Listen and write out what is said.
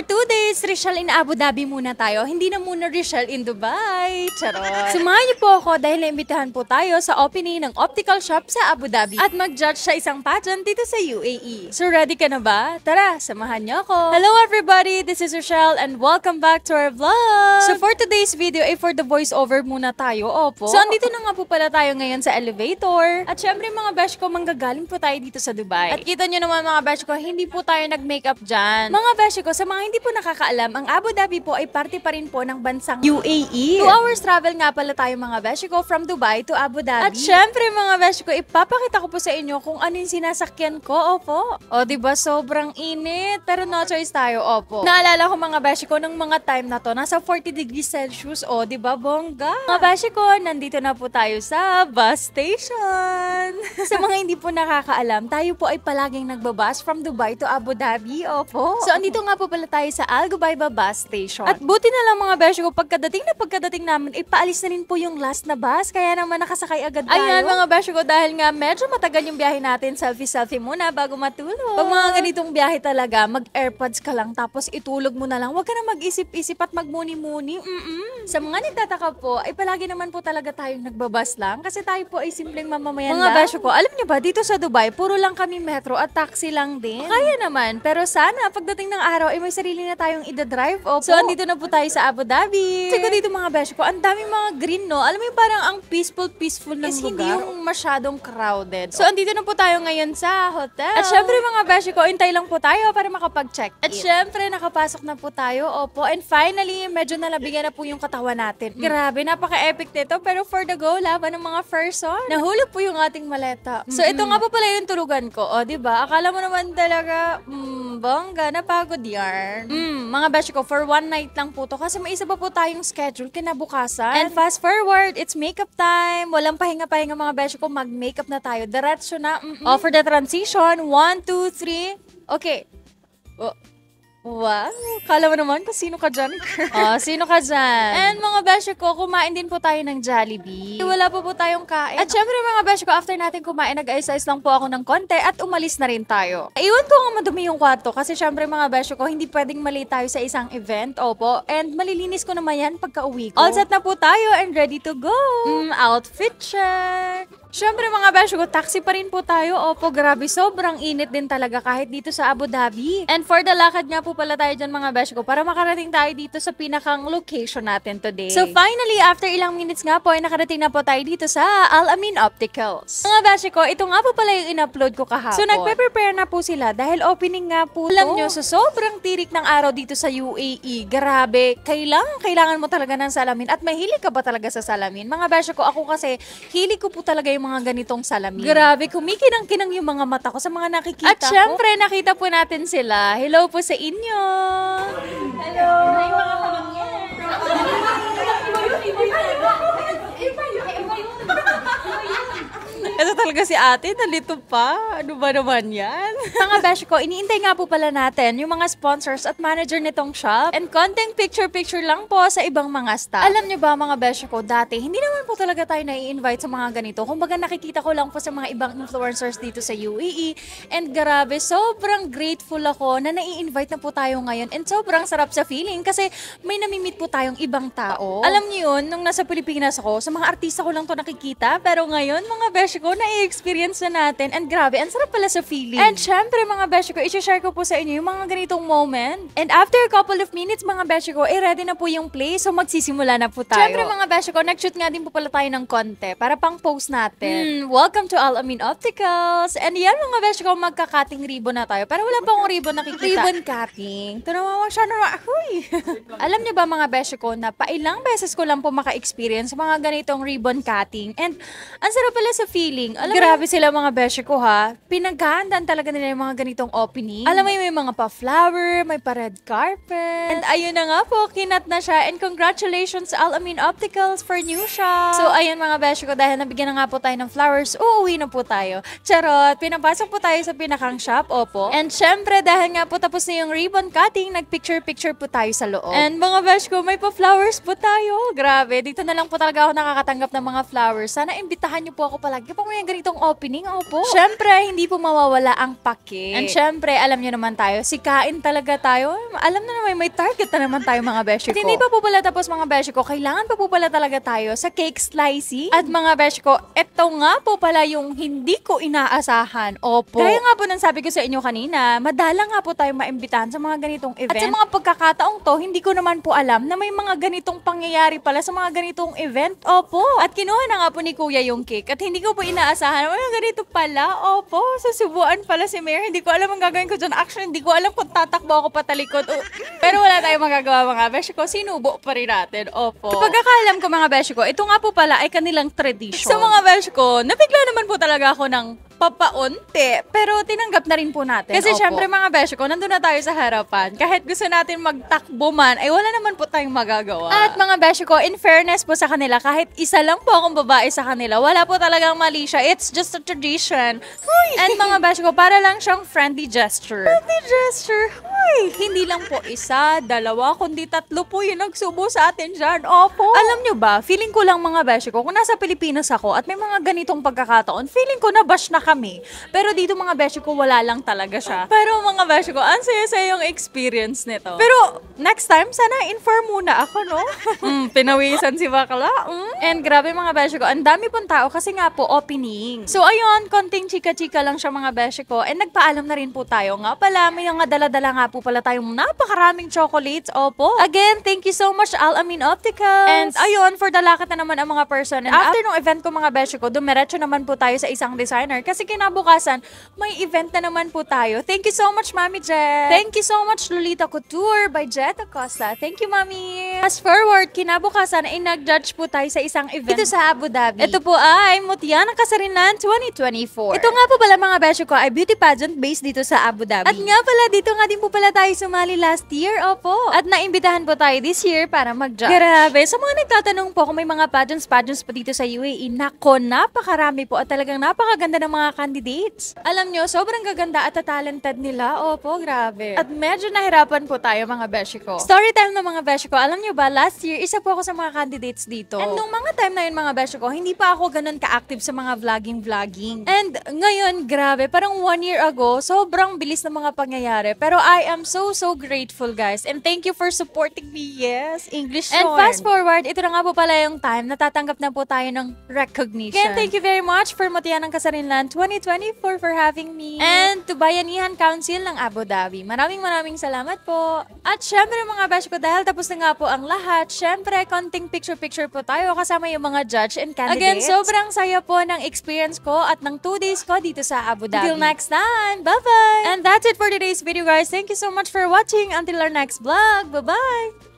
for two days, Rishal in Abu Dhabi muna tayo. Hindi na muna Rishal in Dubai. Charot. Sumahan niyo po ako dahil naimbitahan po tayo sa opening ng optical shop sa Abu Dhabi. At mag-judge siya isang pageant dito sa UAE. So ready ka na ba? Tara, samahan niyo ako. Hello everybody, this is Rishal and welcome back to our vlog. So for today's video ay eh, for the voiceover muna tayo, opo. So andito na nga po pala tayo ngayon sa elevator. At syempre mga besh ko, manggagaling po tayo dito sa Dubai. At kita niyo naman mga besh ko, hindi po tayo nag-makeup dyan. Mga besh ko, sa mga hindi po nakakaalam, ang Abu Dhabi po ay parte pa rin po ng bansang UAE. Two hours travel nga pala tayo mga beshi from Dubai to Abu Dhabi. At syempre mga beshi ipapakita ko po sa inyo kung ano yung sinasakyan ko, opo. O ba diba, sobrang init, pero no choice tayo, opo. Naalala ko mga beshi ko, mga time na to, nasa 40 degrees Celsius, o ba diba, bongga? Mga beshi nandito na po tayo sa bus station. sa mga hindi po nakakaalam, tayo po ay palaging nagbabas from Dubai to Abu Dhabi, opo. So, andito nga po pala tayo tayo sa Algubayba Bus Station. At buti na lang mga besh ko, pagkadating na pagkadating namin, ipaalis na rin po yung last na bus. Kaya naman nakasakay agad tayo. Ayan mga besh ko, dahil nga medyo matagal yung biyahe natin, selfie-selfie muna bago matulog. Pag mga ganitong biyahe talaga, mag-airpods ka lang tapos itulog mo na lang. Huwag ka na mag-isip-isip at magmuni-muni. Mm-mm. Sa mga nagtataka po, ay palagi naman po talaga tayong nagbabas lang kasi tayo po ay simpleng mamamayan mga lang. Mga besh ko, alam niyo ba, dito sa Dubai, puro lang kami metro at taxi lang din. Kaya naman, pero sana pagdating ng araw ay may sarili na tayong idadrive. Opo. So, andito na po tayo sa Abu Dhabi. Sige dito mga besh ko, ang dami mga green, no? Alam mo yung parang ang peaceful-peaceful ng Is lugar. hindi yung masyadong crowded. So, andito na po tayo ngayon sa hotel. At syempre mga beshi ko, intay lang po tayo para makapag-check. At syempre, nakapasok na po tayo. Opo. And finally, medyo nalabigyan na po yung katawan natin. Mm. Grabe, napaka-epic nito. Pero for the go, laban ng mga first on. Nahulog po yung ating maleta. So, ito nga po pala yung tulugan ko. O, di ba? Akala mo naman talaga, mm, bongga, napagod yar ganun? Mm, mga beshi ko, for one night lang po to. Kasi may isa pa po tayong schedule kinabukasan. And fast forward, it's makeup time. Walang pahinga-pahinga mga beshi ko, mag-makeup na tayo. Diretso na. Mm-mm. Oh, the transition, one, two, three. Okay. Oh. Wow! Kala mo naman kung sino ka dyan, girl. Oh, sino ka dyan? And mga besyo ko, kumain din po tayo ng Jollibee. Eh, wala po po tayong kain. At syempre mga besyo ko, after natin kumain, nag ice ayos lang po ako ng konti at umalis na rin tayo. Iwan ko nga madumi yung kwarto kasi syempre mga besyo ko, hindi pwedeng mali tayo sa isang event. Opo. And malilinis ko naman yan pagka uwi ko. All set na po tayo and ready to go. Mm, outfit check. Siyempre mga besh ko, taxi pa rin po tayo. Opo, grabe, sobrang init din talaga kahit dito sa Abu Dhabi. And for the lakad nga po pala tayo dyan mga besh ko para makarating tayo dito sa pinakang location natin today. So finally, after ilang minutes nga po ay nakarating na po tayo dito sa Al Amin Opticals. Mga besh ko, ito nga po pala yung in-upload ko kahapon. So nagpe-prepare na po sila dahil opening nga po. Alam nyo, sa so, sobrang tirik ng araw dito sa UAE, grabe, kailangan, kailangan mo talaga ng salamin at mahilig ka ba talaga sa salamin? Mga besh ko, ako kasi, hilig ko po talaga yung mga ganitong salamin. Grabe, kumikinang-kinang yung mga mata ko sa mga nakikita At ko. At syempre, nakita po natin sila. Hello po sa inyo! Hello! Hello mga pamangyan! talaga si ate, nalito pa. Ano ba naman yan? mga besh ko, iniintay nga po pala natin yung mga sponsors at manager nitong shop and konting picture-picture lang po sa ibang mga staff. Alam nyo ba mga besh ko, dati hindi naman po talaga tayo nai-invite sa mga ganito. Kumbaga nakikita ko lang po sa mga ibang influencers dito sa UAE and grabe, sobrang grateful ako na nai-invite na po tayo ngayon and sobrang sarap sa feeling kasi may namimit po tayong ibang tao. Alam niyo yun, nung nasa Pilipinas ako, sa mga artista ko lang to nakikita pero ngayon mga besh ko, na na-experience na natin. And grabe, ang sarap pala sa feeling. And syempre, mga beshi ko, isi-share ko po sa inyo yung mga ganitong moment. And after a couple of minutes, mga beshi ko, eh ready na po yung play. So magsisimula na po tayo. Syempre, mga beshi ko, nag-shoot nga din po pala tayo ng konti para pang post natin. Mm, welcome to Al Amin Opticals. And yan, mga beshi ko, magkakating ribbon na tayo. Pero wala pa akong ribbon nakikita. Ribbon cutting. Tunawa siya na, huy. Alam niyo ba, mga beshi ko, na pa ilang beses ko lang po maka-experience mga ganitong ribbon cutting. And ang sarap pala sa feeling. Alam Grabe mo, sila mga beshe ko ha. Pinaghahandaan talaga nila yung mga ganitong opening. Alam mo may mga pa-flower, may pa-red carpet. And ayun na nga po, kinat na siya. And congratulations Alamin Opticals for new shop. So ayun mga beshe ko, dahil nabigyan na nga po tayo ng flowers, uuwi na po tayo. Charot, pinapasok po tayo sa pinakang shop, opo. And syempre, dahil nga po tapos na yung ribbon cutting, nag-picture-picture po tayo sa loob. And mga besh ko, may pa-flowers po tayo. Grabe, dito na lang po talaga ako nakakatanggap ng mga flowers. Sana imbitahan niyo po ako palagi. Kapag may ganitong opening, opo. Siyempre, hindi po mawawala ang pake. And siyempre, alam niyo naman tayo, sikain talaga tayo. Alam na naman, may target na naman tayo mga beshi ko. At hindi pa po pala tapos mga beshi ko, kailangan pa po pala talaga tayo sa cake slicing. At mga beshi ko, eto nga po pala yung hindi ko inaasahan. Opo. Kaya nga po nang sabi ko sa inyo kanina, madala nga po tayo maimbitahan sa mga ganitong event. At sa mga pagkakataong to, hindi ko naman po alam na may mga ganitong pangyayari pala sa mga ganitong event. Opo. At kinuha na nga po ni Kuya yung cake. At hindi ko po inaasahan inaasahan. Ay, ganito pala. Opo, susubuan pala si Mayor. Hindi ko alam ang gagawin ko dyan. Actually, hindi ko alam kung tatakbo ako patalikod. O, pero wala tayong magagawa mga beshi ko. Sinubo pa rin natin. Opo. Sa pagkakaalam ko mga beshi ko, ito nga po pala ay kanilang tradition. Sa mga beshi ko, nabigla naman po talaga ako ng papaunti. Pero tinanggap na rin po natin. Kasi Opo. syempre mga besyo ko, nandun na tayo sa harapan. Kahit gusto natin magtakbo man, ay wala naman po tayong magagawa. At mga besyo ko, in fairness po sa kanila, kahit isa lang po akong babae sa kanila, wala po talagang mali siya. It's just a tradition. Huy! And mga besyo ko, para lang siyang friendly gesture. Friendly gesture? Huy! Hindi lang po isa, dalawa, kundi tatlo po yung nagsubo sa atin dyan. Opo. Alam nyo ba, feeling ko lang mga besyo ko, kung nasa Pilipinas ako at may mga ganitong pagkakataon, feeling ko na bash na kami. Pero dito mga beshi ko, wala lang talaga siya. Pero mga beshi ko, ang saya-saya yung experience nito. Pero next time, sana inform muna ako, no? mm, pinawisan si Bakla. Mm. And grabe mga beshi ko, ang dami pong tao kasi nga po opening. So ayun, konting chika-chika lang siya mga beshi ko. And nagpaalam na rin po tayo nga pala. May nga dala-dala nga po pala tayong napakaraming chocolates. Opo. Again, thank you so much Al Amin Opticals. And ayun, for dalakat na naman ang mga person. And after nung event ko mga beshi ko, dumiretso naman po tayo sa isang designer kasi kasi kinabukasan, may event na naman po tayo. Thank you so much, Mami Jet. Thank you so much, Lolita Couture by Jet Acosta. Thank you, Mami. Fast forward, kinabukasan ay nag-judge po tayo sa isang event dito sa Abu Dhabi. Ito po ay Mutya ng Kasarilan 2024. Ito nga po pala mga besyo ko ay beauty pageant based dito sa Abu Dhabi. At nga pala, dito nga din po pala tayo sumali last year, opo. At naimbitahan po tayo this year para mag-judge. Grabe, sa mga nagtatanong po kung may mga pageants, pageants pa dito sa UAE, nako, napakarami po at talagang napakaganda ng mga candidates. Alam nyo, sobrang gaganda at talented nila. Opo, grabe. At medyo nahirapan po tayo mga beshi Story time ng mga beshi Alam nyo ba, last year, isa po ako sa mga candidates dito. And nung mga time na yun mga beshi hindi pa ako ganun ka-active sa mga vlogging-vlogging. And ngayon, grabe, parang one year ago, sobrang bilis ng mga pangyayari. Pero I am so, so grateful guys. And thank you for supporting me. Yes, English And fast forward, ito na nga po pala yung time. Natatanggap na po tayo ng recognition. Again, thank you very much for Matianang Kasarinlan 2024 for having me. And to Bayanihan Council ng Abu Dhabi. Maraming maraming salamat po. At syempre mga bash ko, dahil tapos na nga po ang lahat, syempre konting picture-picture po tayo kasama yung mga judge and candidates. Again, sobrang saya po ng experience ko at ng 2 days ko dito sa Abu Dhabi. Until next time, bye-bye! And that's it for today's video guys. Thank you so much for watching. Until our next vlog, bye-bye!